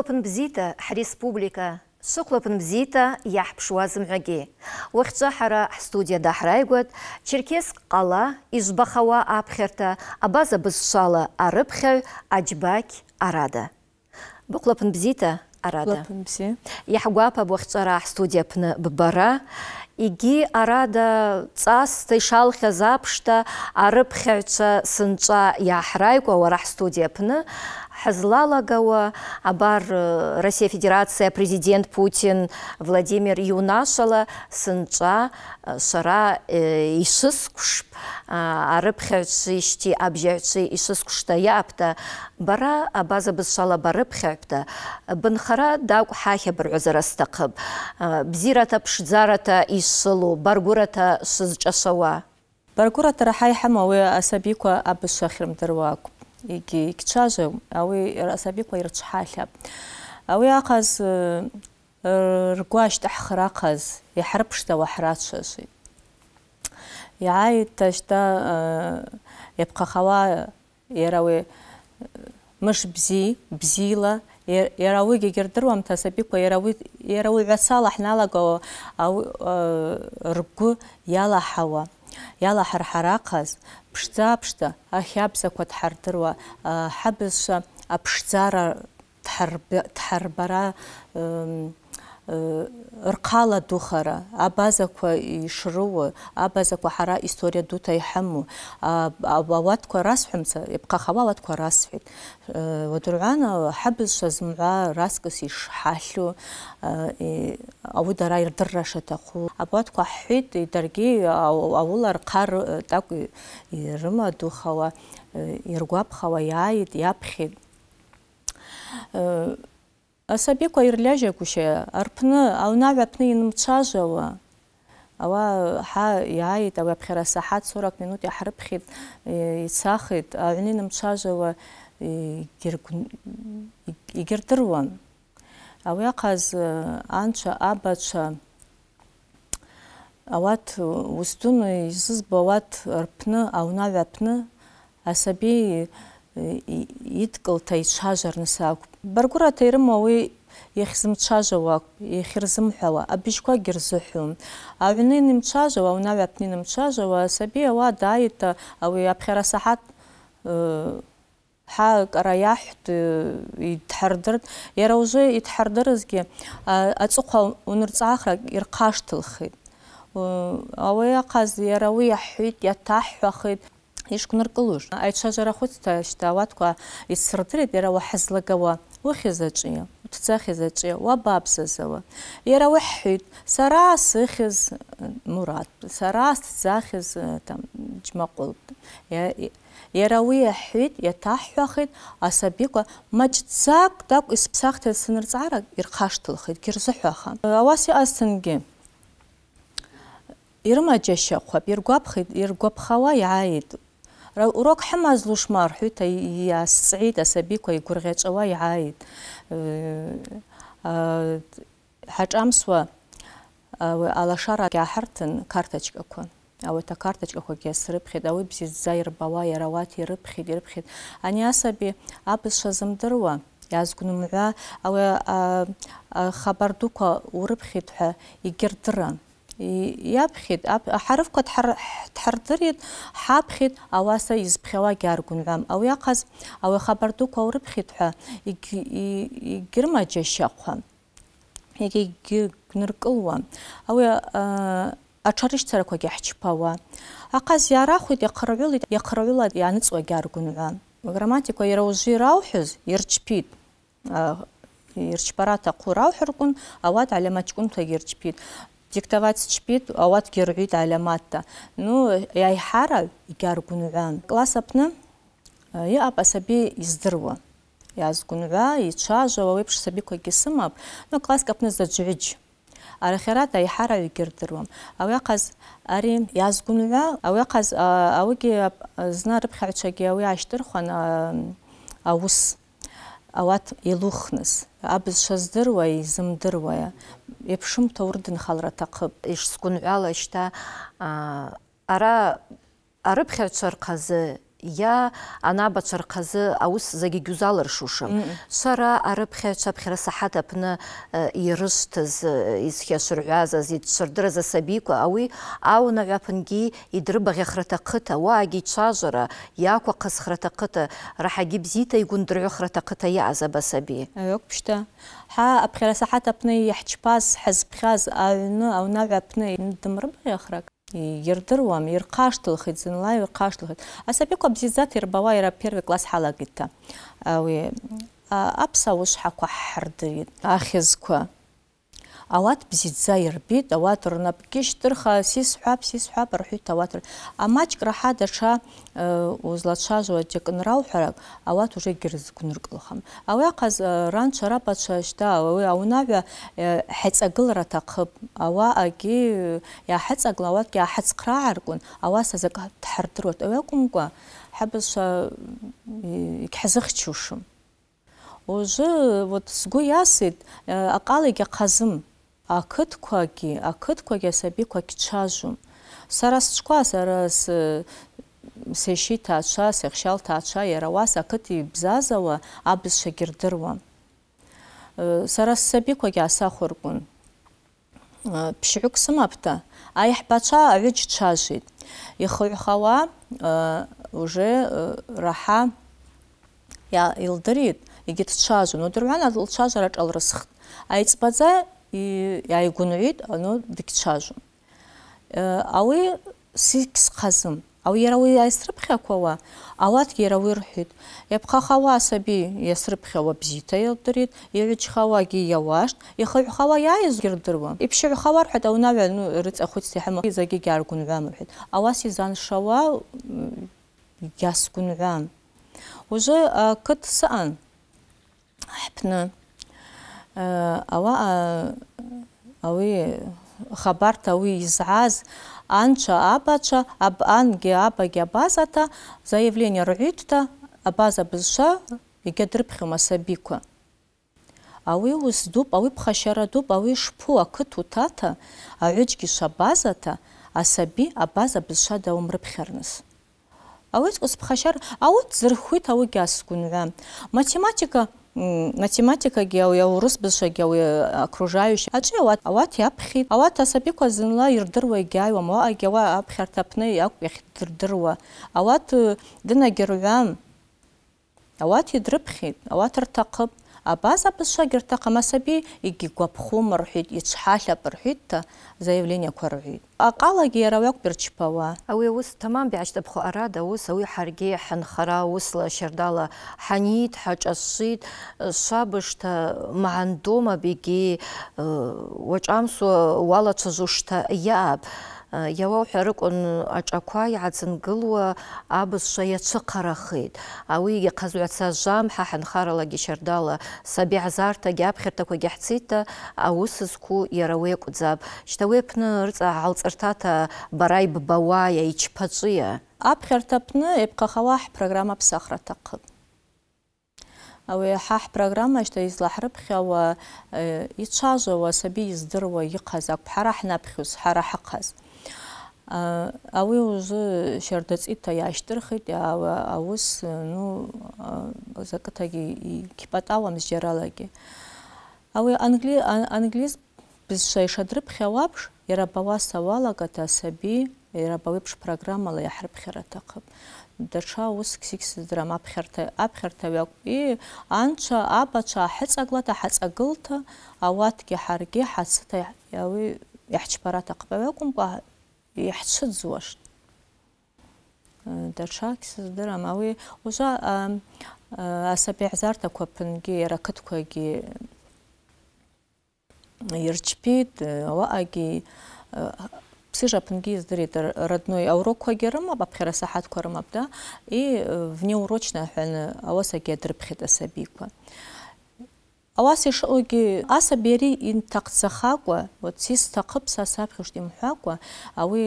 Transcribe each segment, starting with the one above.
сұқлапын бізейті республика сұқлапын бізейті яхп шуазым ғаге. Уақытша хара студияда храйгөт, Черкес қала, Ижбахауа апхерті, абаза біз шалы арып хәу, Аджбак арады. Бұқлапын бізейті арады. Бұқлапын бізе. Яхгуапа бұқтара студия пыны бұбара. Иги арада цас тайшал хазапшта арып хәйтса сынца яхрайку ауарах студия пыны хазлалагауа абар э, россия федерация президент путин владимир юнашала сынча э, шара э, ишыс кушп арыпхәчы ишти абжәчы ишыс япта бара абаза біз шала барыпхәпта бынхара дагу хахе бір бзирата пшдзарата ишылу баргурата шызчашауа баргурата рахай абы асабиква егьи гьцәажәом ауи асабиква ирцәҳахьап ауи ахъаз э, ргвы ащтӏаххра ахъаз йхӏрыпшдауа хӏрачважвитӏ йгӏайта щта э, йапхъахауа йара ауи э, мыш бзи бзила иара ауигьы гьырдыруамта асабиква иара ауи гӏвацала хӏналагауа ргвы йалахӏауа яла ахъаз ԥшӡа ахиабса ахьабзақәа дҳардыруа ҳабызшәа аԥшӡара дҳарбара рқала духара абазаква йшрыуы абазаква хӏара история дута йхӏыму ауатква расхӏвымца йапхъахауа ауатква расхӏвитӏ уадыргӏвана э, хӏыбызшва зымгӏва раскӏыс йшхӏатлу э, ауи дара йырдырра шатахъу ауатква хӏхӏвитӏ даргьи ауыла рхъа э, тӏакӏв йрымадухауа йыргвапхауа йгӏайитӏ йапхьитӏ асабекуа ирльажьагәышьа арпны аунагӏва апны йнымчважвауа ауа ха, минут йхӏрыпхьитӏ йцахитӏ агӏвны йнымчважвауа йгьырдыруам ауи ахъаз э, анчва абачва ауат уыстун апны асаби Э, идкылта ицәажәарны сакәп баргәырата ирымауи иахьзымцәажәауа иахьырзымҳәауа абыжьқәагьы рзыҳәом аҩны инимцәажәауа аунаҩ аԥны инимцәажәауа асаби ауаа дааит ауи аԥхьара саҳаҭ ҳаакара иаҳәт идҳардырт иара уже идҳардырызгьы ацӏыхъва унырцӏгӏахракӏ йырхъаштылхитӏ э, ауи ахъаз иара уи йаҳӏхӏвитӏ йатаҳӏхӏвахитӏ ишкнаркылуш айтшажарахуцта штаватква исрдри дирава хзлагава ухизачи утцахизачи вабабсасава яра ухид сара сыхиз мурат сара сцахиз там джмакул яра уяхид ятахвахид асабика мачцак так испсахтэ синрцара ирхаштлхид кирсахваха аваси астынги ирмаджашахва иргуапхид иргуапхава яид урок хӏымаз лушма рхӏвута йгӏасцӏгӏитӏ асабиква йгвыргъьачӏвауа йгӏайитӏ хӏашӏамсуа алашара йгӏахӏыртын карточкаква ауат акарточкаквагьи асрыпхьитӏ ауи бзидздза йырбауа йарауат йрыпхьитӏ йрыпхьитӏ ани асаби абыз шазымдыруа а ауи хабар дуква урыпхьитӏ хӏва йгьырдырам иабхьеит аҳарывқәа дҳардырит ҳабхьеит ауаса изԥхьауагьы аргәынҳәа ауиахаз ауи ахабар дуқәа урыԥхьеит ҳәа игьырмаџьашьахәа иагьгьныркылуа ауи аҽарышьцарақәагьы ҳчԥауа аҟаз иаарахәит иахырҩылеит иахырҩыла иааныҵуагьы аргәынҳәа грамматика иара узы ирауҳәаз ирчԥит ирчпара аҭаху раҳәаркәын ауат алиамаҷкәынқәагьы ирчпит диктовать чпит ауат кергит аляматта. Ну, яй хара и гяргунуан. Класс апны э, я апасаби и Иазгунуа, ичажава, уепш саби коги сымап. Ну, класс капны заджуидж. арахерат аихара ҩгьырдыруам ауеҟаз ари иазгәынҩа ауеҟаз ауигьы зны арыԥхьаҩцәагьы ауи аашьҭырхуан аус ауат илухныс абз шаздыруа изымдыруа епшымта урдын халра тақып, еш күн ішта, ара арып хәвцар қазы я ана анабацәа рхазы аус зегьы гьузалыршушым сара арыԥхьаҩцәа аԥхьара саҳаҭ аԥны э, ирышьҭыз э, изхьашырҳәаз идцәырдырыз асабикәа ауи ау аунаҩ аԥынгьы идрыбаӷьахраҭа қыҭа уаагьы ицәажәара иақәахыз храҭа қыҭа раҳагьы бзита я храҭа қыҭа Ок абасаби Ха ԥшьҭа ҳа аԥхьара саҳаҭ аԥны иаҳчԥаз ҳазԥхьаз аҩны аунаҩ аԥны дымрыбаӷьахрак ирдыруам ирхашҭылхит зынла ирхашҭылхит асабикәа бзиӡата ирбауа иара первый класс халагита та ауи аԥсаушҳақәа ҳҳардырит ахьызқәа ауат бзидза ирбит ауат рнапгьы шьҭырха сисҳәап сисҳәап рҳәит ауат амаҷк раҳа даҽа э, узлацәажәо аҷакнрауҳәарак ауат уже егьрызгәныркылахам ауи ахъаз ранцәа рабацәа шьҭа ауи аунаҳәа э, хӏеҵагылара аҭахъып ауаъагьи э, йгӏахӏыцӏагла ауатгьи гӏахӏыцхърагӏарквын ауаса закӏ дхӏырдыруат ауи акӏвымкӏва хӏабызшва йгьхӏзыхчушым уже вот сгвы йасит акъала йгьахъазым ақыҭқәагьы ақыҭқәагьы асабиқәа кцәажәом сара сцәқәа сара сешьи ҭаацәа сехшьал ҭаацәа иара уас ақыҭ ибзазауа Сарас саби э, сара аса аасахәаркәын ԥшьҩык э, сымапта аиҳбацәа аҩы џьцәажәит ихыҩхауа э, уже раха раҳа илдырит чажу. дцәажәон удырҳәан лцәажәараҿ алрысхт аиҵбаӡа и иаигәныҩит ану дыччажон э, ауи сикс хазым ауи иара ауи иаисрыԥхьақәауа ауатгьы иара ауи саби иаԥхахауа асаби иасрыԥхьауа бзита илдырит иҩычхауагьы иауашт ихыҩхауа иааизгьы ирдыруам иԥшьыҩхауа рҳәеит аунавиа рыҵахәыцта иҳамам изагьы иааргәынҩам рҳәит ауас изаншауа иасгәынҩам уже э, кыт саан ҳԥны ава ავი ხაბართა ვიზაზ анча апача абан ге апа ге базата заявление рутта абаза бызша икетрип хмасабиква ауи ус дуп ауи пхашара дуп ауи шпу акытутата аючки шабазата асаби абаза бызша даумрипхернис ауи ус пхашар ауи зырхвит ауи гасгунга математика Математика ауи аурысбызшагьи ауи э, окружающий аҿи ауат ауат иаԥхьеит ауат асабиқәа зынла ирдыруа егьааиуам ауаагьи ауа аԥхьарҭа апны акә иахьдырдыруа ауат э, дынагьы рҳәам ауат идрыԥхьеит ауат рҭахъып Абаз абызшагерта қамасаби игигуапхум рҳәит, ицҳалап рҳәитта заявлениеқәа Ақала Аҟалагьы иара иақәбырчԥауа. Ауи аус тамам биаҷтабхо арада ус ауи ҳаргьы ҳанхара усла шьардала ҳаниит, ҳаҿасшит, шабышта маандома беги э, уаҿамсуа уалацәажәушта яб. иауа уҳәарыкәын аҿақәа иааӡынгылуа абызшәа иацәыҟарахеит ауи иахъазгӏвацажвам хӏа хӏынхаралагьи щардала саби ҳзартагьи аԥхьартақәагьи ҳцитта аус зку иара уи акӏвдзапӏ щта уи апны рыцӏа гӏалцӏыртата бара йббауая йчпачӏвыйа апхьарта апны йапхъахауа хӏпрограмма псахра атахъыпӏ ауи хӏа хӏпрограмма щта йызлахӏрыпхьауа йчважвауа асаби йыздыруа йыхъаз акӏвпӏ хӏара хӏнапхьуз хӏара хӏыхъаз Э, а вы уже сердецит я штрихит а аус ну э, закатаги и кипатавамс жералаги а вы англи англис без шайшадрып хялапш яра бавасавала катасаби яра бавыпш программала я харпхера такып даша ус ксикс драма апхерта апхерта вак и анча апача хацаглата хацаглта аватки харги хацта яви яхчпара такып вакум иаҳцәыӡуашт даҽак сыздырам ауи ужва асаби ҳзартақәа аԥынгьы иара ақыдқәагьы ирчпит ауаъагьы ԥсыжа аԥынгьы издырит родной аурокқәагьы рымоуп аԥхьара саҳаҭқәа рымоуп да и внеурочно ҳәаны ауасагьы адырԥхьеит асабиқәа Ауас бери ин инҭахцахакәа, вот сисҭахып са саԥхьошт имҳәакәа, ауи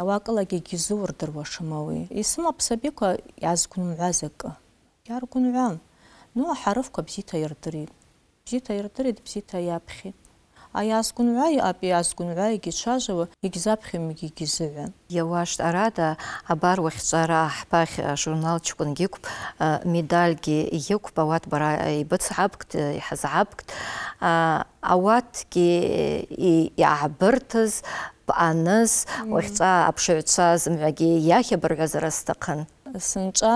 ауакылагьы гьизурдыруашым ауи. Исымоуп сабиқәа иазгәынмҩаз акы. Иаргәынҩам. Ну, аҳарыфқәа бзита ирдырит. Бзита ирдырит, бзита иаԥхьеит аиазгәынҩа апиазгәынҩа егьицәажәауа егьзаԥхьамгьы егьизыҩҩан иауашт арада абар уахьҵара ҳԥахь ажурнал ҷкәынгьы иқәп медальгьы иқәп ават бара ибыцҳабкт э, иҳазҳабкт ауатгьы иаҳбырҭаз бҟаныз уахьҵаа аԥшаҩцәа зымҩагьы иахьабырҳәазара сҭахын сынҵәа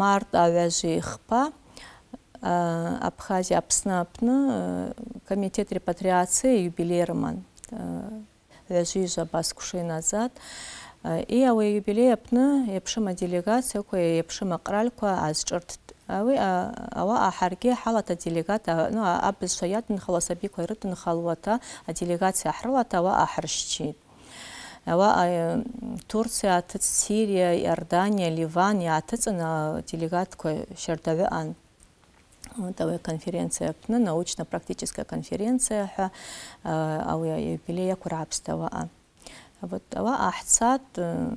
март аҩажәи хԥа Э, Абхазия апсынапны э, комитет репатриации юбилейрман рәжижа э, бас күші назад. И ауы юбилей апны епшыма делегация кое епшыма қырал кое аз жырт. Ауы ауа ахарге халата делегат, ну абыз шаятын халасаби койрытын халуата, а делегация ахырлата ауа ахыршчит. Ауа Турция атыц, Сирия, Иордания, Ливан, атыцына делегат кое шердави ан тәуе конференция научно-практическая конференция э, ау юбилея курабстава вот ава ахцат э,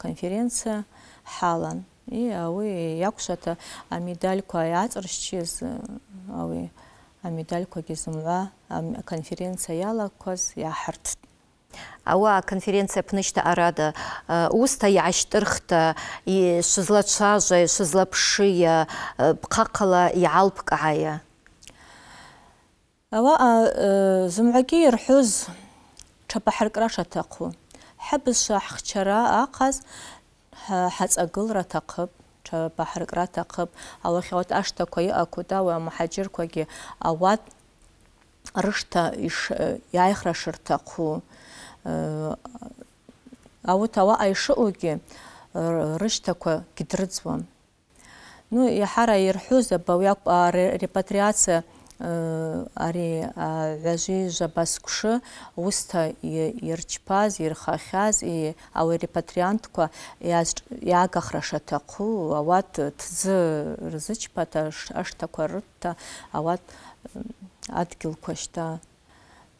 конференция халан и ауи якушата амидальква яцрщиз э, ауи амидальква гизмуа конференция ялакваз яхартт ауа конференция пнышта арады э, уста иаашьтырхта шызлацәажәа э, Ауа, бхахъала игӏалбкӏгӏая э, ауаъа зымгӏвагьи йырхӏвуз тшапахӏыркӏра шатахъу хӏыбызшва хчара ахъаз хӏацӏагылра тақып, тшапахӏыркӏра ашта ауахь ауат акуда, йаъаквуд ауи амахӏаджьырквагьи ауат рышта йайхра шыртахъу ауыт ауа ишыҟоугьы рышьҭақәа гьдрыӡуам ну иаҳара бау абаҩакә репатриация э, ари ҩажәи жабасқәшы усҭа ирчпаз ирхахьаз ауаҩ яға иаагахра шаҭаху ауат ҭӡы рызычпата, ашҭақәа рытта ауат э, адгьылқәа көшті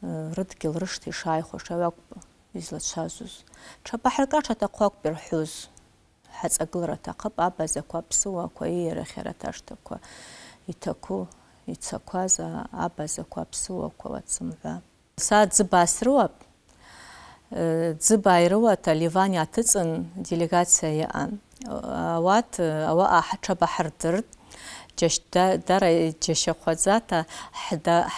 рыдгьыл рышҭа ишааихәаш аҩакәп излацәазоз. Ҽаԥаҳарка ҽаҭахәакәп ирҳәоз. Ҳаҵагылара аҭахып абазақәа, аԥсыуақәа, ииарахьара аҭашҭақәа иҭақәу, ицақәаз абазақәа, аԥсыуақәа лацымҳәа. Са ӡыба асрыуап, ӡыба та Ливани аҭыҵын делегациа иаҟан. Ауат ауаҟа ҳҽабаҳардырт, дара џьашьахәаӡата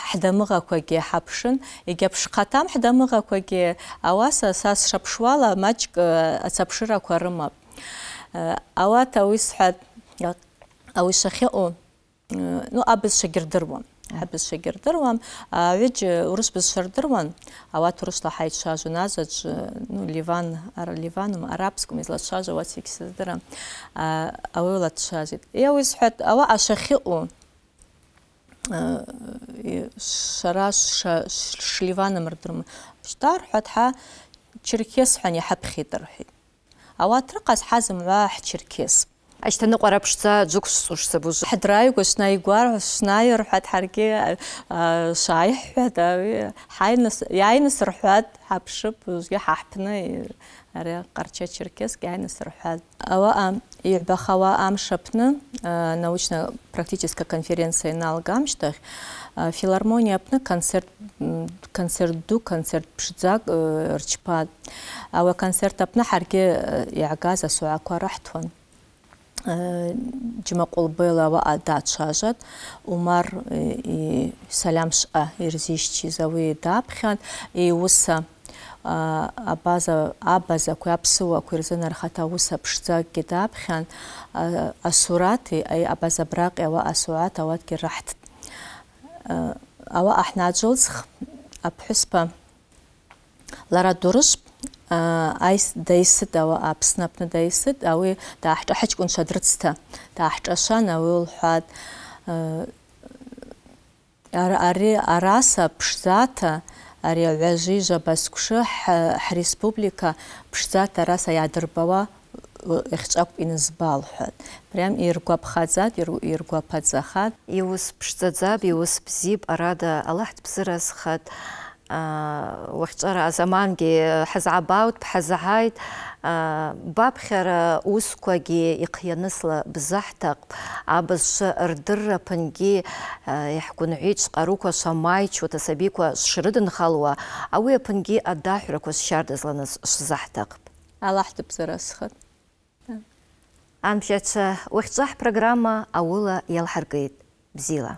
ҳдамыӷақәагьы ҳаԥшын, егьа ԥшхаҭам ҳдамыӷақәагьы ауаса са сшаԥшуала маҷк ацаԥшырақәа э, рымап. Э, ауат ауи сҳәат ауи шахьыҟоу э, ну абызшәагьы рдыруам. ჰაბის შეგერდრვამ ვეჯ რუს ბის შეგერდრვან ავათ რუს და ჰაი შაჟუ ნაზაჯ ნუ ლივან არ ლივანუმ არაბსკუმ ის ლაშაჟუ ვაც იქსდრა ავე ლა შაჟი ია ვის ჰეთ ავა აშახიუ შარას შლივანუმ რდრუმ შტარ ჰეთ ჰა ჩირკეს ჰანი ჰაბ ხიტრ ჰი ავა ტრყას ჰაზმ ვა ჩირკეს Ашьҭаныҟәара ԥшӡа ӡык сҵушсабуз. Ҳдрааигәа шнааигәар, шнааи рҳәат, ҳаргьы шааиҳҳәат, иааинасырҳәат, ҳаԥшып, узгьы ҳаҳԥны ари ҟарча-черкесск иааинасырҳәат. Ауаҟа иҩбахауа амш аԥны научно-практическа конференция иналга амшьҭахь филармониа концерт концерт ду концерт ԥшӡак рчԥан ауа концерт апны ҳаргьы иаагаз асуаақәа раҳҭуан ჯმაყულ ბელავა დაჩაჟად უმარ სალამშ ერზიშჩი ზავი დაფხან იუსა ა ბაზა ა ბაზა ქვე აფსუა ქვე ზენარ ხათა უსა ფშძა კი დაფხან ასურათი აი ა ბაზა ბრაყი ავა ასუათ ავად კი რაჰთ ავა აჰნაჯულს აფჰსპა ლარა დურუშ айс дайсыд ауа апсынапны дайсыд, ауы да ахтахач күн шадрыцта. Да ахтахашан ауы араса пшзата, ары вяжи жабаскушы республика пшзата араса ядырбава ихчак инызбал хуад. Прям иргуап хадзад, иргуап адзахад. Иус пшзадзаб, иус пзиб, арада Аллахт пзырасхад. Аллахт лахҿара замангьы ҳазгӏабаут бҳазгӏааит баԥхьара усқәагьы ихианысла бзаҳҭахп абызшәа рдыррапынгьы иаҳгәынҳәит шҟарукәа шамаичуа асабикәа халуа, ауи апынгьы адаҳәрақәа сшьардазланыз шзаҳҭахп алаҳтыпзара схын амшьацәа уахьҿаҳ программа аула иалҳаргеит бзила